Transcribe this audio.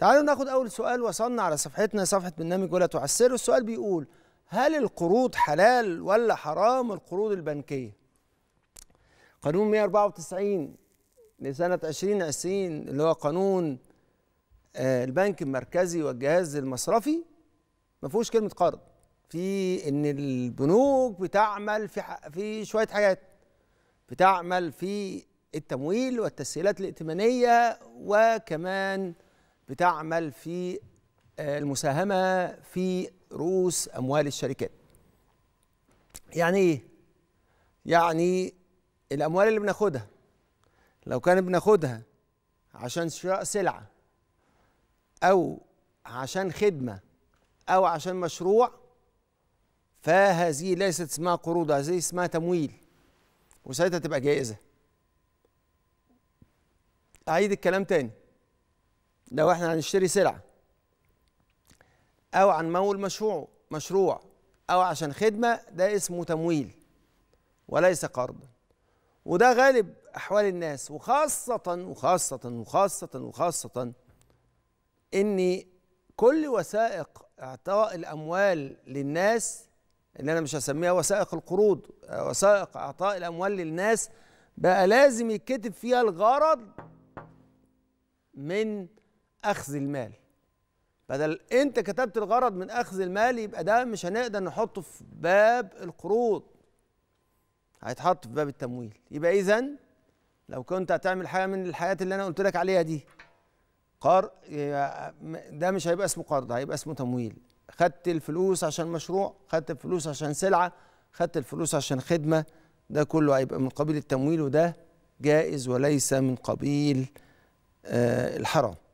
تعالوا ناخد أول سؤال وصلنا على صفحتنا صفحة برنامج ولا تعسر السؤال بيقول هل القروض حلال ولا حرام القروض البنكية؟ قانون 194 لسنة 2020 اللي هو قانون آه، البنك المركزي والجهاز المصرفي ما فيهوش كلمة قرض في إن البنوك بتعمل في في شوية حاجات بتعمل في التمويل والتسهيلات الائتمانية وكمان بتعمل في آه، المساهمة في رؤوس أموال الشركات يعني إيه؟ يعني الأموال اللي بناخدها لو كان بناخدها عشان شراء سلعة أو عشان خدمة أو عشان مشروع فهذه ليست اسمها قروض هذه اسمها تمويل وساعتها تبقى جائزة أعيد الكلام تاني لو احنا هنشتري سلعه او عن مول مشروع مشروع او عشان خدمه ده اسمه تمويل وليس قرض وده غالب احوال الناس وخاصه وخاصه وخاصه وخاصه ان كل وثائق اعطاء الاموال للناس اللي انا مش هسميها وثائق القروض وثائق اعطاء الاموال للناس بقى لازم يتكتب فيها الغرض من اخذ المال بدل انت كتبت الغرض من اخذ المال يبقى ده مش هنقدر نحطه في باب القروض هيتحط في باب التمويل يبقى اذا لو كنت هتعمل حاجه من الحاجات اللي انا قلت لك عليها دي قار ده مش هيبقى اسمه قرض هيبقى اسمه تمويل خدت الفلوس عشان مشروع خدت الفلوس عشان سلعه خدت الفلوس عشان خدمه ده كله هيبقى من قبيل التمويل وده جائز وليس من قبيل آه، الحرام